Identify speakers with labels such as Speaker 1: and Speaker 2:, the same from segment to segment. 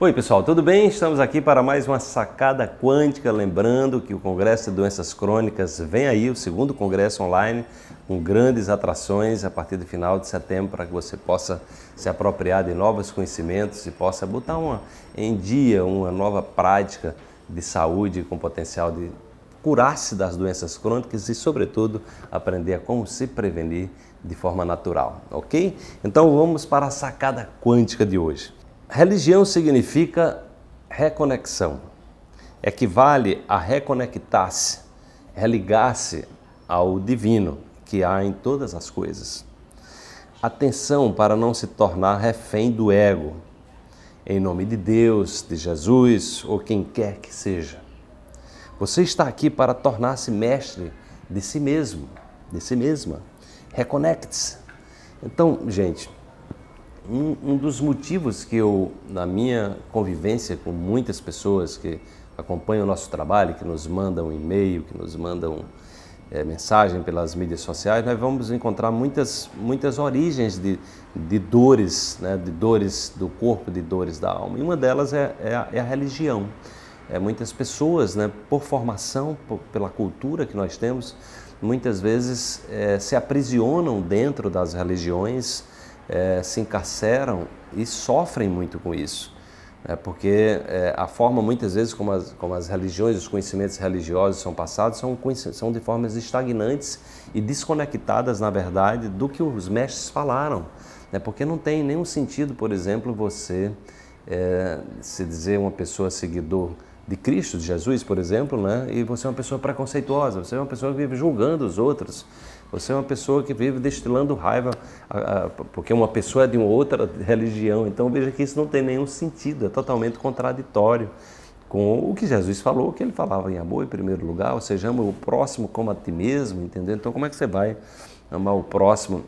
Speaker 1: Oi, pessoal, tudo bem? Estamos aqui para mais uma sacada quântica. Lembrando que o Congresso de Doenças Crônicas vem aí, o segundo congresso online, com grandes atrações a partir do final de setembro, para que você possa se apropriar de novos conhecimentos e possa botar uma, em dia uma nova prática de saúde com potencial de curar-se das doenças crônicas e, sobretudo, aprender a como se prevenir de forma natural, ok? Então vamos para a sacada quântica de hoje. Religião significa reconexão. Equivale a reconectar-se, religar-se ao divino que há em todas as coisas. Atenção para não se tornar refém do ego, em nome de Deus, de Jesus ou quem quer que seja. Você está aqui para tornar-se mestre de si mesmo, de si mesma. Reconecte-se. Então, gente, um, um dos motivos que eu, na minha convivência com muitas pessoas que acompanham o nosso trabalho, que nos mandam e-mail, que nos mandam é, mensagem pelas mídias sociais, nós vamos encontrar muitas, muitas origens de, de dores, né? de dores do corpo, de dores da alma. E uma delas é, é, a, é a, religião. É, muitas pessoas, né, por formação, por, pela cultura que nós temos, muitas vezes eh, se aprisionam dentro das religiões é, se encarceram e sofrem muito com isso. Né? Porque é, a forma, muitas vezes, como as, como as, religiões, os conhecimentos religiosos são passados, são, são de formas estagnantes e desconectadas, na verdade, do que os mestres falaram. Né? Porque não tem nenhum sentido, por exemplo, você é, se dizer uma pessoa seguidor de Cristo, de Jesus, por exemplo, né? e você é uma pessoa preconceituosa, você é uma pessoa que vive julgando os outros, você é uma pessoa que vive destilando raiva porque uma pessoa é de uma outra religião. Então veja que isso não tem nenhum sentido, é totalmente contraditório com o que Jesus falou, que ele falava em amor em primeiro lugar, ou seja, ama o próximo como a ti mesmo, entendeu? Então como é que você vai amar o próximo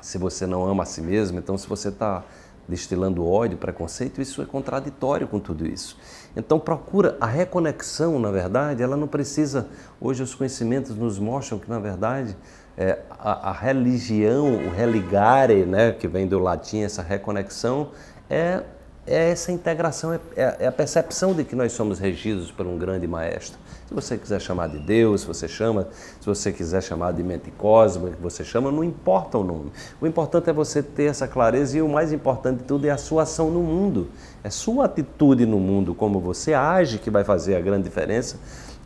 Speaker 1: se você não ama a si mesmo? Então se você está destilando ódio, preconceito, isso é contraditório com tudo isso. Então procura a reconexão, na verdade, ela não precisa. Hoje os conhecimentos nos mostram que, na verdade, é, a, a, religião, o religare, né, que vem do latim, essa reconexão, é é essa integração, é, é, é a percepção de que nós somos regidos por um grande maestro. Se você quiser chamar de Deus, você chama, se você quiser chamar de mente cósmica, você chama, não importa o nome. O importante é você ter essa clareza e o mais importante de tudo é a sua ação no mundo. É sua atitude no mundo, como você age, que vai fazer a grande diferença,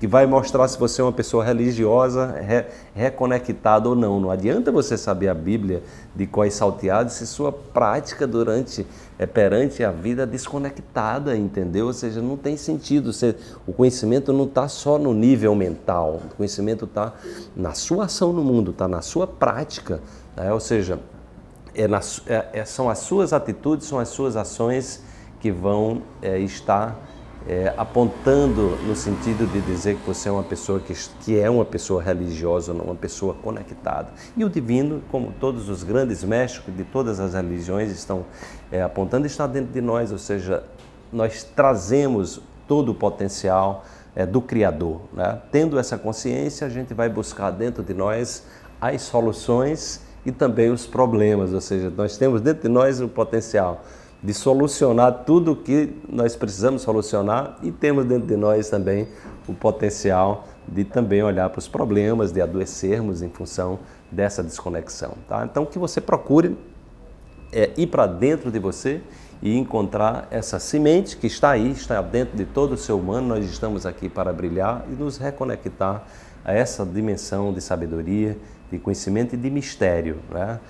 Speaker 1: que vai mostrar se você é uma pessoa religiosa, re, reconectada ou não. Não adianta você saber a Bíblia de quais salteados se sua prática durante é, perante a vida é desconectada, entendeu? Ou seja, não tem sentido. Você, o conhecimento não está só no nível mental, o conhecimento está na sua ação no mundo, está na sua prática. Né? Ou seja, é na, é, é, são as suas atitudes, são as suas ações que vão é, estar é, apontando no sentido de dizer que você é uma pessoa que, que é uma pessoa religiosa, uma pessoa conectada. E o divino, como todos os grandes mestres de todas as religiões estão é, apontando, está dentro de nós, ou seja, nós trazemos todo o potencial é, do Criador. Né? Tendo essa consciência, a gente vai buscar dentro de nós as soluções e também os problemas, ou seja, nós temos dentro de nós o potencial de solucionar tudo o que nós precisamos solucionar e temos dentro de nós também o potencial de também olhar para os problemas, de adoecermos em função dessa desconexão. Tá? Então, que você procure é, ir para dentro de você e encontrar essa semente que está aí, está dentro de todo o ser humano. Nós estamos aqui para brilhar e nos reconectar a essa dimensão de sabedoria, de conhecimento e de mistério. Né?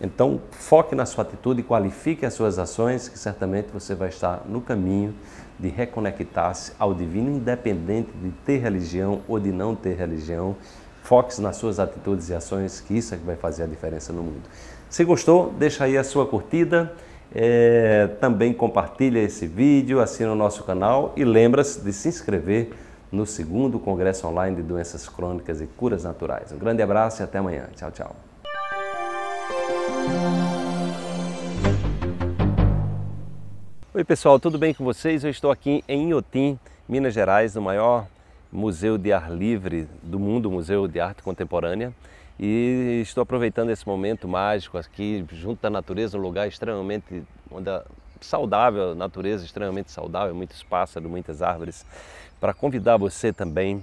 Speaker 1: Então, foque na sua atitude, qualifique as suas ações, que certamente você vai estar no caminho de reconectar-se ao divino, independente de ter religião ou de não ter religião. Foque-se nas suas atitudes e ações, que isso é que vai fazer a diferença no mundo. Se gostou, deixa aí a sua curtida, é, também compartilha esse vídeo, assina o nosso canal e lembra-se de se inscrever no segundo Congresso Online de Doenças Crônicas e Curas Naturais. Um grande abraço e até amanhã. Tchau, tchau. Oi pessoal, tudo bem com vocês? Eu estou aqui em Inhotim, Minas Gerais, no maior museu de ar livre do mundo, Museu de Arte Contemporânea. E estou aproveitando esse momento mágico aqui, junto à natureza, um lugar extremamente onde a saudável, natureza extremamente saudável, muitos pássaros, muitas árvores, para convidar você também